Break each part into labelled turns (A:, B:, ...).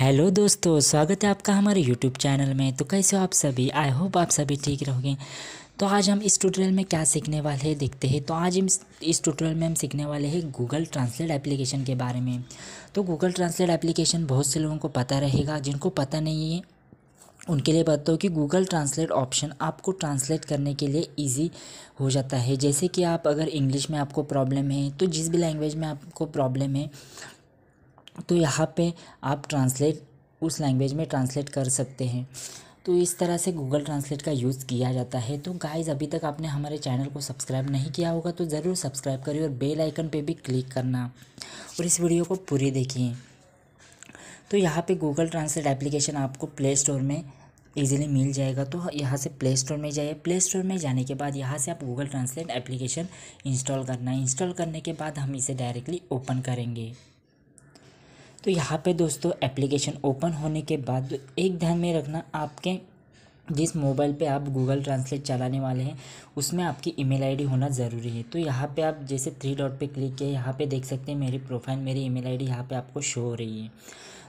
A: hello दोस्तों स्वागत है आपका हमारे यूट्यूब चैनल में तो कैसे हो आप सभी आई होप आप सभी ठीक रहोगे तो आज हम इस ट्यूटोरियल में क्या सीखने वाले हैं देखते हैं तो आज हम इस ट्यूटोरियल में हम सीखने वाले हैं गूगल ट्रांसलेट एप्लीकेशन के बारे में तो गूगल ट्रांसलेट एप्लीकेशन बहुत से लोगों को पता रहेगा जिनको पता नहीं है उनके लिए बताओ कि गूगल ट्रांसलेट ऑप्शन आपको ट्रांसलेट करने के लिए इजी हो जाता है जैसे कि आप अगर इंग्लिश में आपको प्रॉब्लम है तो जिस भी लैंग्वेज में आपको प्रॉब्लम है तो यहाँ पे आप ट्रांसलेट उस लैंग्वेज में ट्रांसलेट कर सकते हैं तो इस तरह से गूगल ट्रांसलेट का यूज़ किया जाता है तो गाइज़ अभी तक आपने हमारे चैनल को सब्सक्राइब नहीं किया होगा तो ज़रूर सब्सक्राइब करिए और बेल आइकन पे भी क्लिक करना और इस वीडियो को पूरी देखिए तो यहाँ पे गूगल ट्रांसलेट एप्लीकेशन आपको प्ले स्टोर में ईजिली मिल जाएगा तो यहाँ से प्ले स्टोर में जाइए प्ले स्टोर में जाने के बाद यहाँ से आप गूगल ट्रांसलेट एप्लीकेशन इंस्टॉल करना है इंस्टॉल करने के बाद हम इसे डायरेक्टली ओपन करेंगे तो यहाँ पे दोस्तों एप्लीकेशन ओपन होने के बाद तो एक ध्यान में रखना आपके जिस मोबाइल पे आप गूगल ट्रांसलेट चलाने वाले हैं उसमें आपकी ईमेल आईडी होना ज़रूरी है तो यहाँ पे आप जैसे थ्री डॉट पे क्लिक किया यहाँ पे देख सकते हैं मेरी प्रोफाइल मेरी ईमेल आईडी यहाँ पर आपको शो हो रही है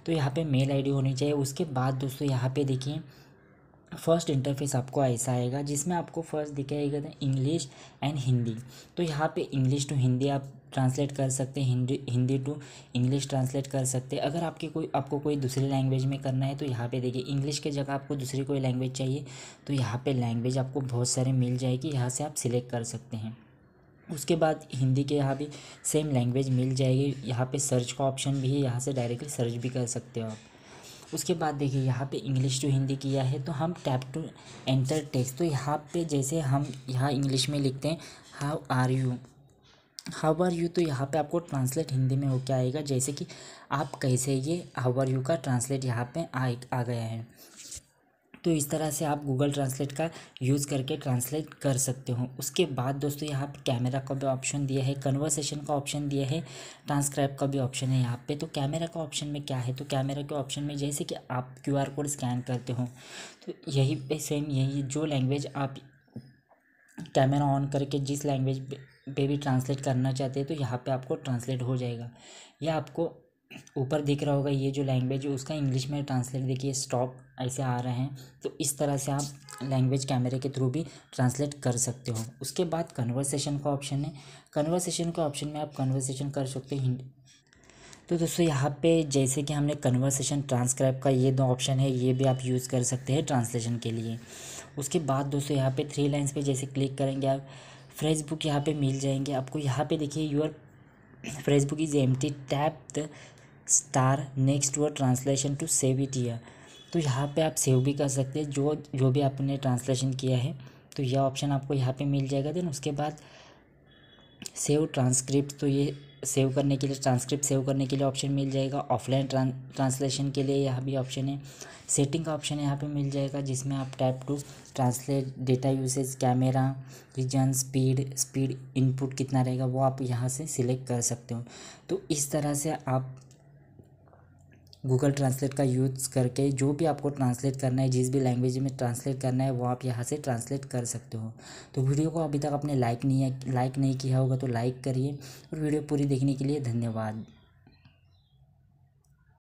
A: तो यहाँ पे मेल आईडी होनी चाहिए उसके बाद दोस्तों यहाँ पे देखिए फर्स्ट इंटरफेस आपको ऐसा आएगा जिसमें आपको फर्स्ट दिखाएगा इंग्लिश एंड हिंदी तो यहाँ पे इंग्लिश टू हिंदी आप ट्रांसलेट कर सकते हैं Hindi Hindi to English translate कर सकते हैं अगर आपके कोई आपको कोई दूसरी लैंग्वेज में करना है तो यहाँ पे देखिए इंग्लिश के जगह आपको दूसरी कोई लैंग्वेज चाहिए तो यहाँ पर लैंग्वेज आपको बहुत सारे मिल जाएगी यहाँ से आप सिलेक्ट कर सकते हैं उसके बाद हिंदी के यहाँ भी सेम लैंग्वेज मिल जाएगी यहाँ पर सर्च का ऑप्शन भी है यहाँ से डायरेक्टली सर्च भी कर सकते हो आप उसके बाद देखिए यहाँ पे इंग्लिश टू हिंदी किया है तो हम टैप टू एंटर टेक्स्ट तो यहाँ पे जैसे हम यहाँ इंग्लिश में लिखते हैं how are you how are you तो यहाँ पे आपको ट्रांसलेट हिंदी में होके आएगा जैसे कि आप कैसे ये हाउ आर यू का ट्रांसलेट यहाँ पे आ, आ गया है तो इस तरह से आप गूगल ट्रांसलेट का यूज़ करके ट्रांसलेट कर सकते हो उसके बाद दोस्तों यहाँ पर कैमरा का भी ऑप्शन दिया है कन्वर्सेशन का ऑप्शन दिया है ट्रांसक्राइब का भी ऑप्शन है यहाँ पे तो कैमरा का ऑप्शन में क्या है तो कैमरा के ऑप्शन में जैसे कि आप क्यू आर कोड स्कैन करते हो तो यही पे सेम यही जो लैंग्वेज आप कैमरा ऑन करके जिस लैंग्वेज पे भी ट्रांसलेट करना चाहते हैं तो यहाँ पे आपको ट्रांसलेट हो जाएगा या आपको ऊपर दिख रहा होगा ये जो लैंग्वेज है उसका इंग्लिश में ट्रांसलेट देखिए स्टॉप ऐसे आ रहे हैं तो इस तरह से आप लैंग्वेज कैमरे के थ्रू भी ट्रांसलेट कर सकते हो उसके बाद कन्वर्सेशन का ऑप्शन है कन्वर्सेशन का ऑप्शन में आप कन्वर्सेशन कर सकते हो तो दोस्तों यहाँ पे जैसे कि हमने कन्वर्सेशन ट्रांसक्राइब का ये दो ऑप्शन है ये भी आप यूज़ कर सकते हैं ट्रांसलेशन के लिए उसके बाद दोस्तों यहाँ पे थ्री लाइंस पे जैसे क्लिक करेंगे आप फ्रेश बुक यहाँ पे मिल जाएंगे आपको यहाँ पे देखिए your phrase book is empty tap star next word translation to save it here तो यहाँ पे आप सेव भी कर सकते हैं जो जो भी आपने ट्रांसलेशन किया है तो यह ऑप्शन आपको यहाँ पे मिल जाएगा देन उसके बाद सेव ट्रांसक्रिप्ट तो ये सेव करने के लिए ट्रांसक्रिप्ट सेव करने के लिए ऑप्शन मिल जाएगा ऑफलाइन ट्रांसलेशन के लिए यहाँ भी ऑप्शन है सेटिंग का ऑप्शन यहाँ पे मिल जाएगा जिसमें आप type to translate data usage camera region speed speed input कितना रहेगा वो आप यहाँ से सिलेक्ट कर सकते हो तो इस तरह से आप गूगल ट्रांसलेट का यूज़ करके जो भी आपको ट्रांसलेट करना है जिस भी लैंग्वेज में ट्रांसलेट करना है वो आप यहाँ से ट्रांसलेट कर सकते हो तो वीडियो को अभी तक आपने लाइक नहीं है लाइक नहीं किया होगा तो लाइक करिए और वीडियो पूरी देखने के लिए धन्यवाद